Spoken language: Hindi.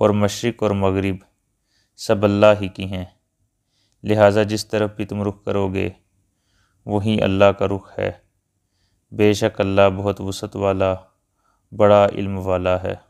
और मशरक़ और मगरब सब अल्लाह ही की हैं लिहाजा जिस तरफ भी तुम रुख करोगे वहीं अल्लाह का रुख है बेशक अल्लाह बहुत वसत वाला बड़ा इल्म वाला है